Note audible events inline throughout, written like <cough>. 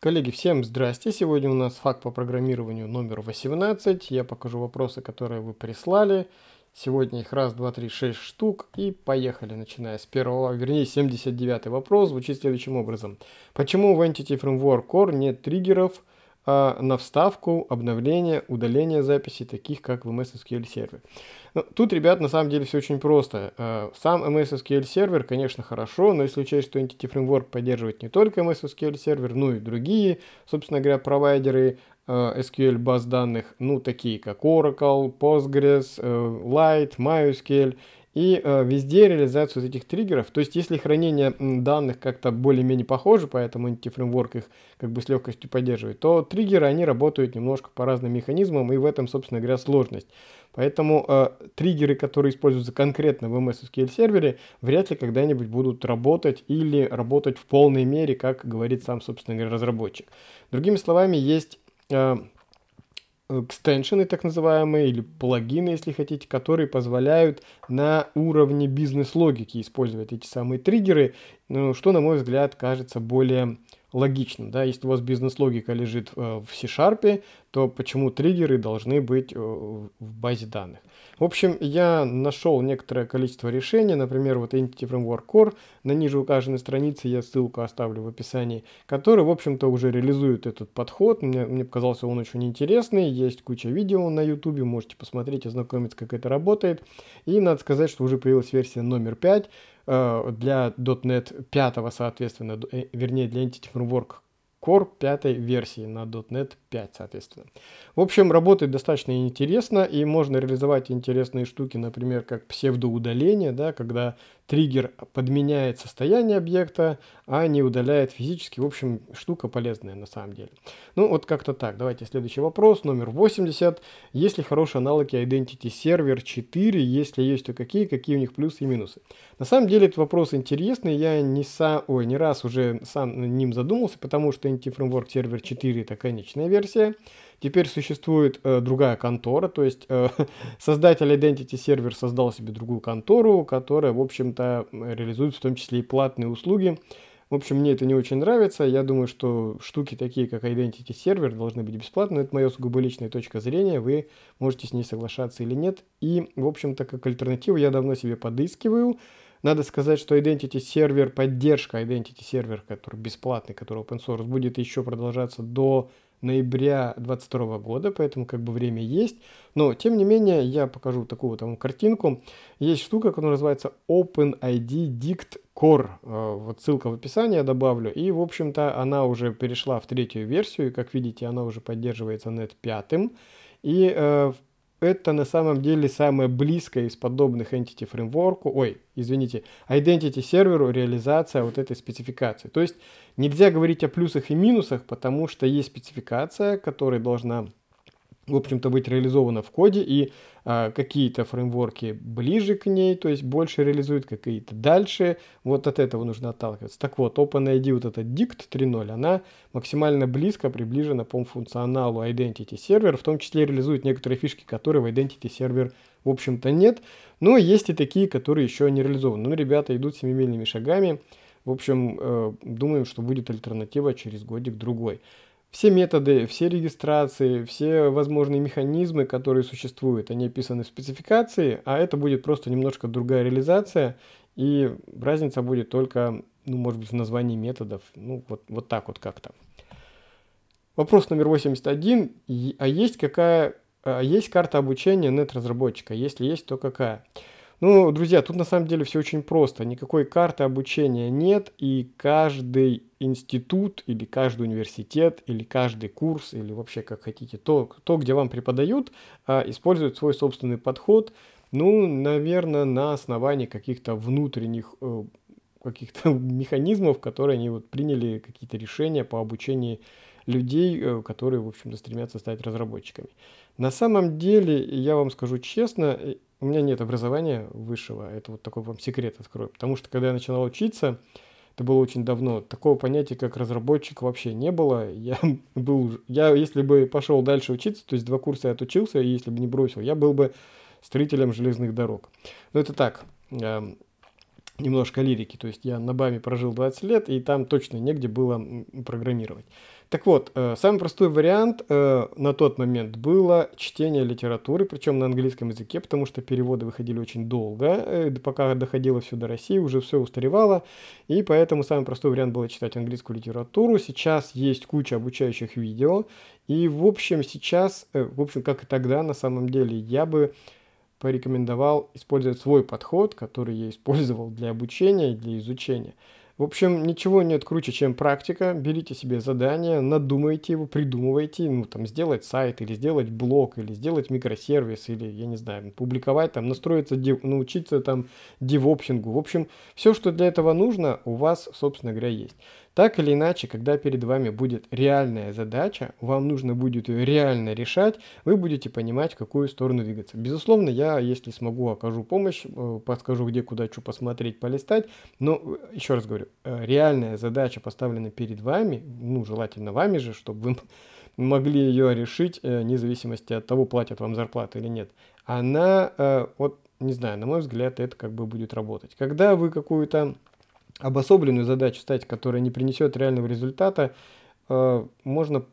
Коллеги, всем здрасте! Сегодня у нас факт по программированию номер 18. Я покажу вопросы, которые вы прислали. Сегодня их раз, два, три, шесть штук. И поехали, начиная с первого, вернее, 79 вопрос. Звучит следующим образом. Почему в Entity Framework Core нет триггеров – а на вставку, обновление, удаление записей, таких как в MS SQL Server. Ну, тут, ребят, на самом деле все очень просто. А, сам MS SQL Server, конечно, хорошо, но если учесть, что Entity Framework поддерживает не только MS SQL Server, но и другие, собственно говоря, провайдеры а, SQL баз данных, ну, такие как Oracle, Postgres, э, Light, MySQL – и э, везде реализацию этих триггеров. То есть, если хранение данных как-то более-менее похоже, поэтому антифреймворк их как бы с легкостью поддерживает, то триггеры, они работают немножко по разным механизмам, и в этом, собственно говоря, сложность. Поэтому э, триггеры, которые используются конкретно в MS SQL сервере, вряд ли когда-нибудь будут работать или работать в полной мере, как говорит сам, собственно говоря, разработчик. Другими словами, есть... Э, Э, экстеншены, так называемые, или плагины, если хотите, которые позволяют на уровне бизнес-логики использовать эти самые триггеры, ну, что, на мой взгляд, кажется более Логично, Да? Если у вас бизнес-логика лежит э, в C-Sharp, то почему триггеры должны быть э, в базе данных? В общем, я нашел некоторое количество решений, например, вот Entity Framework Core, на ниже указанной странице я ссылку оставлю в описании, который, в общем-то, уже реализует этот подход. Мне, мне показался он очень интересный, есть куча видео на YouTube, можете посмотреть, ознакомиться, как это работает. И надо сказать, что уже появилась версия номер 5, Э, для .NET 5, соответственно, э, вернее, для Entity Framework Core 5 версии на .NET 5, соответственно. В общем, работает достаточно интересно, и можно реализовать интересные штуки, например, как псевдоудаление, да, когда триггер подменяет состояние объекта, а не удаляет физически. В общем, штука полезная на самом деле. Ну, вот как-то так. Давайте следующий вопрос, номер 80. Есть ли хорошие аналоги Identity Server 4? Если есть, то какие? Какие у них плюсы и минусы? На самом деле, этот вопрос интересный. Я не, сам, ой, не раз уже сам ним задумался, потому что Entity Framework Server 4 – это конечная версия. Теперь существует э, другая контора, то есть э, <laughs> создатель Identity Server создал себе другую контору, которая, в общем-то, реализует в том числе и платные услуги. В общем, мне это не очень нравится. Я думаю, что штуки такие, как Identity Server, должны быть бесплатны. это мое сугубо личная точка зрения. Вы можете с ней соглашаться или нет. И, в общем-то, как альтернативу я давно себе подыскиваю. Надо сказать, что Identity Server, поддержка Identity Server, который бесплатный, который open source, будет еще продолжаться до ноября 2022 года, поэтому как бы время есть. Но, тем не менее, я покажу такую вот вам картинку. Есть штука, которая называется OpenID Dict Core. Э, вот ссылка в описании я добавлю. И, в общем-то, она уже перешла в третью версию. И, как видите, она уже поддерживается NET 5. И, э, в это на самом деле самое близкое из подобных entity фреймворку, ой, извините, identity серверу реализация вот этой спецификации. То есть нельзя говорить о плюсах и минусах, потому что есть спецификация, которая должна в общем-то, быть реализована в коде, и а, какие-то фреймворки ближе к ней, то есть больше реализуют, какие-то дальше. Вот от этого нужно отталкиваться. Так вот, OpenID, вот этот Dict 3.0, она максимально близко приближена по функционалу Identity Server, в том числе реализует некоторые фишки, которые в Identity Server, в общем-то, нет. Но ну, есть и такие, которые еще не реализованы. Ну, ребята идут семимильными шагами. В общем, э, думаем, что будет альтернатива через годик-другой. Все методы, все регистрации, все возможные механизмы, которые существуют, они описаны в спецификации, а это будет просто немножко другая реализация, и разница будет только, ну, может быть, в названии методов, ну, вот, вот так вот как-то. Вопрос номер 81. А есть какая, а есть карта обучения нет-разработчика? Если есть, то какая? Ну, друзья, тут на самом деле все очень просто. Никакой карты обучения нет, и каждый институт или каждый университет или каждый курс или вообще как хотите, то, то где вам преподают, а, использует свой собственный подход, ну, наверное, на основании каких-то внутренних э, каких-то <laughs> механизмов, которые они вот приняли какие-то решения по обучению людей, э, которые, в общем-то, стремятся стать разработчиками. На самом деле, я вам скажу честно, э, у меня нет образования высшего, это вот такой вам секрет открою. Потому что, когда я начинал учиться, это было очень давно, такого понятия, как разработчик, вообще не было. Я <laughs> был, я если бы пошел дальше учиться, то есть два курса я отучился, и если бы не бросил, я был бы строителем железных дорог. Но это так, эм, немножко лирики. То есть я на БАМе прожил 20 лет, и там точно негде было программировать. Так вот, э, самый простой вариант э, на тот момент было чтение литературы, причем на английском языке, потому что переводы выходили очень долго, э, пока доходило все до России, уже все устаревало, и поэтому самый простой вариант было читать английскую литературу. Сейчас есть куча обучающих видео, и в общем сейчас, в общем, как и тогда, на самом деле, я бы порекомендовал использовать свой подход, который я использовал для обучения и для изучения – в общем, ничего нет круче, чем практика. Берите себе задание, надумайте его, придумывайте, ну, там, сделать сайт, или сделать блог, или сделать микросервис, или, я не знаю, публиковать, там, настроиться, научиться, там, девопсингу. В общем, все, что для этого нужно, у вас, собственно говоря, есть. Так или иначе, когда перед вами будет реальная задача, вам нужно будет ее реально решать, вы будете понимать, в какую сторону двигаться. Безусловно, я, если смогу, окажу помощь, э, подскажу, где, куда, что посмотреть, полистать. Но, э, еще раз говорю, э, реальная задача поставлена перед вами, ну, желательно вами же, чтобы вы <laughs> могли ее решить, вне зависимости от того, платят вам зарплату или нет. Она, вот, не знаю, на мой взгляд, это как бы будет работать. Когда вы какую-то обособленную задачу ставить, которая не принесет реального результата, э, можно,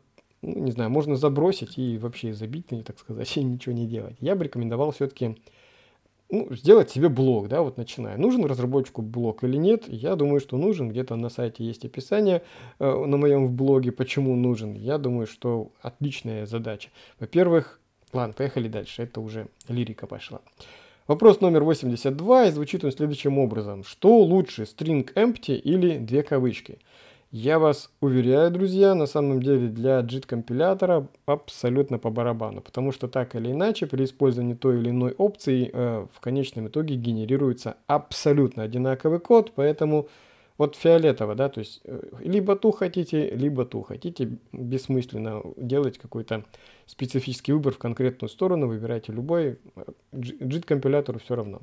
ну, не знаю, можно забросить и вообще забить на ну, нее, так сказать, и ничего не делать. Я бы рекомендовал все-таки ну, сделать себе блог, да, вот начиная. Нужен разработчику блог или нет? Я думаю, что нужен. Где-то на сайте есть описание э, на моем в блоге, почему нужен. Я думаю, что отличная задача. Во-первых, ладно, поехали дальше. Это уже лирика пошла. Вопрос номер 82, и звучит он следующим образом. Что лучше, string empty или две кавычки? Я вас уверяю, друзья, на самом деле для JIT-компилятора абсолютно по барабану, потому что так или иначе при использовании той или иной опции э, в конечном итоге генерируется абсолютно одинаковый код, поэтому вот фиолетово, да, то есть э, либо ту хотите, либо ту хотите, бессмысленно делать какой-то специфический выбор в конкретную сторону, выбирайте любой, JIT-компилятору э, все равно.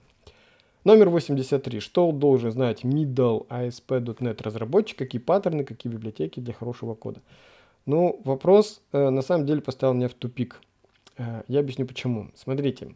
Номер 83. Что должен знать middle ASP.NET разработчик, какие паттерны, какие библиотеки для хорошего кода? Ну, вопрос э, на самом деле поставил меня в тупик. Э, я объясню почему. Смотрите,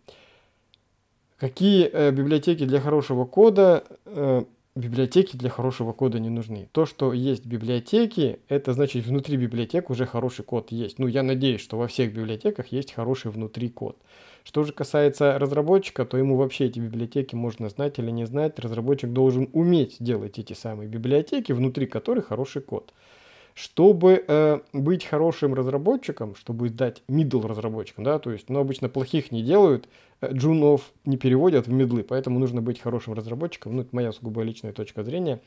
какие э, библиотеки для хорошего кода э, библиотеки для хорошего кода не нужны. То, что есть библиотеки, это значит внутри библиотек уже хороший код есть. Ну, я надеюсь, что во всех библиотеках есть хороший внутри код. Что же касается разработчика, то ему вообще эти библиотеки можно знать или не знать. Разработчик должен уметь делать эти самые библиотеки, внутри которых хороший код. Чтобы э, быть хорошим разработчиком, чтобы дать middle разработчикам, да, то есть, ну, обычно плохих не делают, э, джунов не переводят в мидлы, поэтому нужно быть хорошим разработчиком, ну, это моя сугубо личная точка зрения.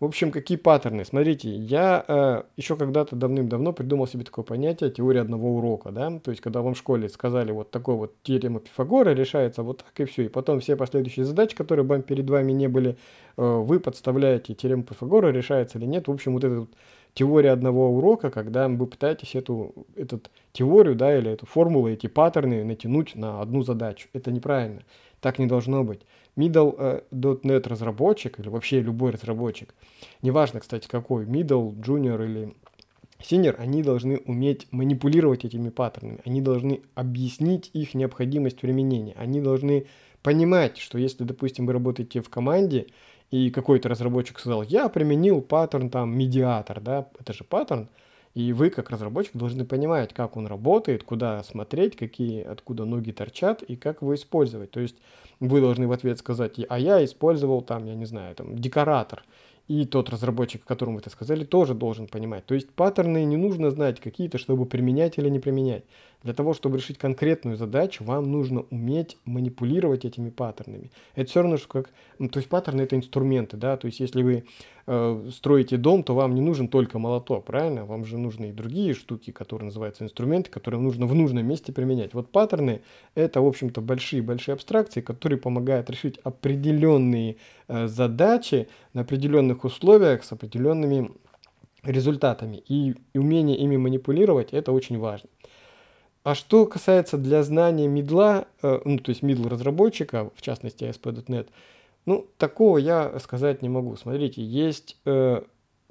В общем, какие паттерны? Смотрите, я э, еще когда-то давным-давно придумал себе такое понятие теория одного урока, да, то есть когда вам в школе сказали вот такой вот теорема Пифагора решается вот так и все, и потом все последующие задачи, которые вам перед вами не были, э, вы подставляете теорему Пифагора решается или нет, в общем, вот этот теория одного урока, когда вы пытаетесь эту этот теорию, да, или эту формулу, эти паттерны натянуть на одну задачу. Это неправильно. Так не должно быть. Middle.NET э, разработчик или вообще любой разработчик, неважно, кстати, какой, middle, junior или Синер, они должны уметь манипулировать этими паттернами, они должны объяснить их необходимость применения, они должны понимать, что если, допустим, вы работаете в команде, и какой-то разработчик сказал, я применил паттерн там медиатор, да, это же паттерн, и вы, как разработчик, должны понимать, как он работает, куда смотреть, какие, откуда ноги торчат и как его использовать. То есть вы должны в ответ сказать, а я использовал там, я не знаю, там декоратор. И тот разработчик, которому это сказали, тоже должен понимать. То есть паттерны не нужно знать какие-то, чтобы применять или не применять. Для того, чтобы решить конкретную задачу, вам нужно уметь манипулировать этими паттернами. Это все равно, что как... Ну, то есть паттерны — это инструменты, да, то есть если вы Э, строите дом, то вам не нужен только молоток, правильно? Вам же нужны и другие штуки, которые называются инструменты, которые нужно в нужном месте применять. Вот паттерны – это, в общем-то, большие-большие абстракции, которые помогают решить определенные э, задачи на определенных условиях с определенными результатами. И, умение ими манипулировать – это очень важно. А что касается для знания мидла, э, ну, то есть мидл разработчика, в частности ASP.NET, ну, такого я сказать не могу. Смотрите, есть, э,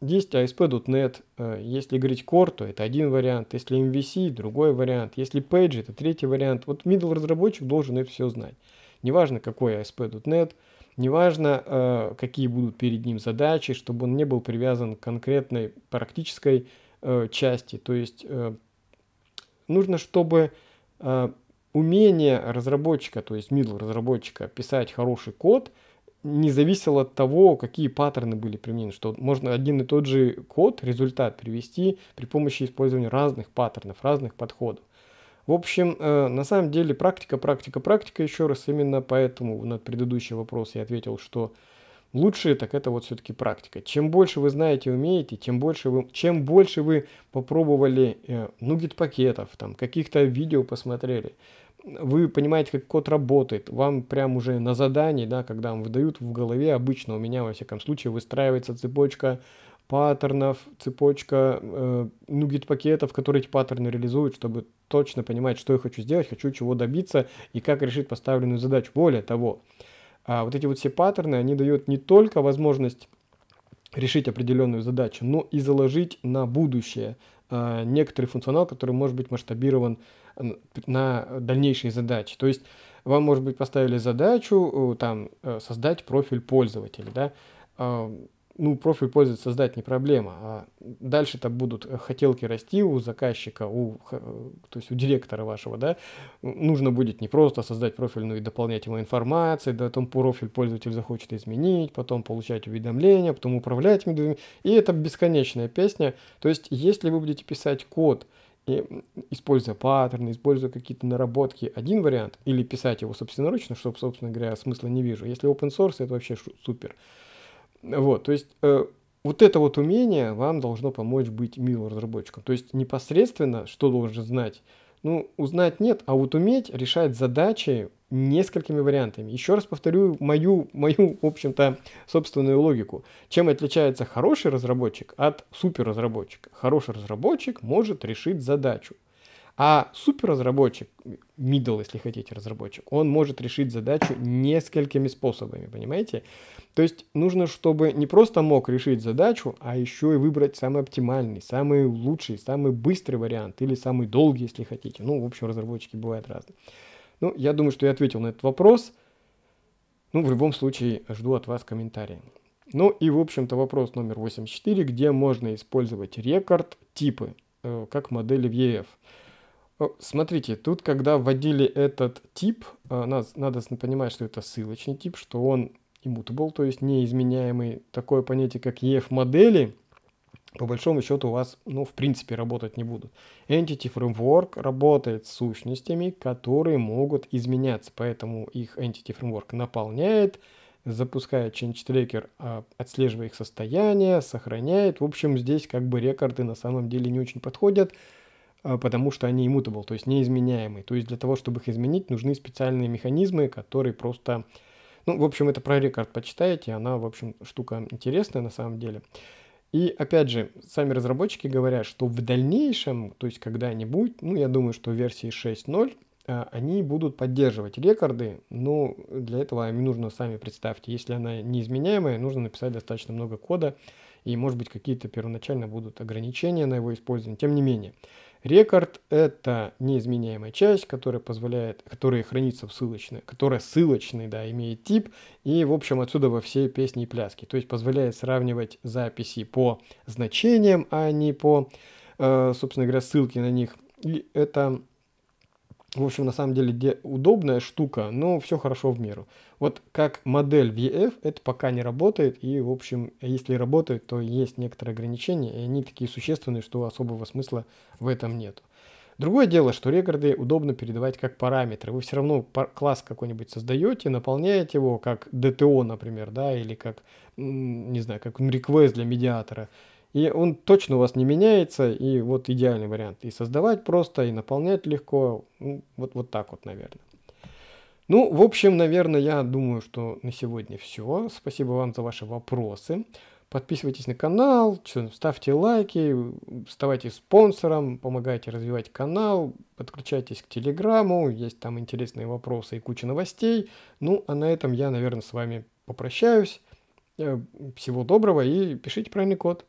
есть ASP.NET, э, если говорить Core, то это один вариант, если MVC, другой вариант, если Page, это третий вариант. Вот middle разработчик должен это все знать. Неважно, какой ASP.NET, неважно, э, какие будут перед ним задачи, чтобы он не был привязан к конкретной практической э, части. То есть э, нужно, чтобы э, умение разработчика, то есть middle разработчика, писать хороший код – не зависело от того, какие паттерны были применены, что можно один и тот же код, результат привести при помощи использования разных паттернов, разных подходов. В общем, э, на самом деле практика, практика, практика, еще раз, именно поэтому на предыдущий вопрос я ответил, что лучшее, так это вот все-таки практика. Чем больше вы знаете умеете, тем больше вы, чем больше вы попробовали э, нугет пакетов, там каких-то видео посмотрели, вы понимаете, как код работает, вам прям уже на задании, да, когда вам выдают в голове, обычно у меня, во всяком случае, выстраивается цепочка паттернов, цепочка э, нугет пакетов, которые эти паттерны реализуют, чтобы точно понимать, что я хочу сделать, хочу чего добиться и как решить поставленную задачу. Более того, а вот эти вот все паттерны, они дают не только возможность решить определенную задачу, но и заложить на будущее Э, некоторый функционал, который может быть масштабирован на дальнейшие задачи. То есть вам, может быть, поставили задачу э, там, э, создать профиль пользователя, да, ну, профиль пользоваться создать не проблема. А дальше то будут э, хотелки расти у заказчика, у, э, то есть у директора вашего, да. Нужно будет не просто создать профиль, но и дополнять ему информацией, да, потом профиль пользователь захочет изменить, потом получать уведомления, потом управлять медуями. И это бесконечная песня. То есть, если вы будете писать код, и, используя паттерны, используя какие-то наработки, один вариант, или писать его собственноручно, что, собственно говоря, смысла не вижу. Если open source, это вообще супер. Вот, то есть э, вот это вот умение вам должно помочь быть милым разработчиком. То есть непосредственно, что должен знать, ну, узнать нет, а вот уметь решать задачи несколькими вариантами. Еще раз повторю мою, мою в общем-то, собственную логику. Чем отличается хороший разработчик от суперразработчика? Хороший разработчик может решить задачу. А суперразработчик, middle, если хотите, разработчик, он может решить задачу несколькими способами, понимаете? То есть нужно, чтобы не просто мог решить задачу, а еще и выбрать самый оптимальный, самый лучший, самый быстрый вариант или самый долгий, если хотите. Ну, в общем, разработчики бывают разные. Ну, я думаю, что я ответил на этот вопрос. Ну, в любом случае, жду от вас комментарии. Ну и, в общем-то, вопрос номер 84, где можно использовать рекорд типы, э, как модели в EF. Смотрите, тут, когда вводили этот тип, э, надо понимать, что это ссылочный тип, что он immutable, то есть неизменяемый. Такое понятие, как EF-модели, по большому счету у вас, ну, в принципе, работать не будут. Entity Framework работает с сущностями, которые могут изменяться, поэтому их Entity Framework наполняет, запускает change tracker, а, отслеживая их состояние, сохраняет. В общем, здесь как бы рекорды на самом деле не очень подходят. А, потому что они immutable, то есть неизменяемые. То есть для того, чтобы их изменить, нужны специальные механизмы, которые просто... Ну, в общем, это про рекорд почитаете, она, в общем, штука интересная на самом деле. И опять же, сами разработчики говорят, что в дальнейшем, то есть когда-нибудь, ну, я думаю, что в версии 6.0, а, они будут поддерживать рекорды, но для этого им нужно, сами представьте, если она неизменяемая, нужно написать достаточно много кода, и, может быть, какие-то первоначально будут ограничения на его использование. Тем не менее, Рекорд – это неизменяемая часть, которая позволяет, которая хранится в ссылочной, которая ссылочный, да, имеет тип, и, в общем, отсюда во все песни и пляски. То есть позволяет сравнивать записи по значениям, а не по, э, собственно говоря, ссылке на них. И это в общем, на самом деле де- удобная штука, но все хорошо в меру. Вот как модель VF это пока не работает, и, в общем, если работает, то есть некоторые ограничения, и они такие существенные, что особого смысла в этом нет. Другое дело, что рекорды удобно передавать как параметры. Вы все равно класс какой-нибудь создаете, наполняете его как DTO, например, да, или как, не знаю, как request для медиатора – и он точно у вас не меняется, и вот идеальный вариант. И создавать просто, и наполнять легко. Ну, вот, вот так вот, наверное. Ну, в общем, наверное, я думаю, что на сегодня все. Спасибо вам за ваши вопросы. Подписывайтесь на канал, ставьте лайки, ставайте спонсором, помогайте развивать канал, подключайтесь к Телеграму, есть там интересные вопросы и куча новостей. Ну, а на этом я, наверное, с вами попрощаюсь. Э, всего доброго и пишите правильный код.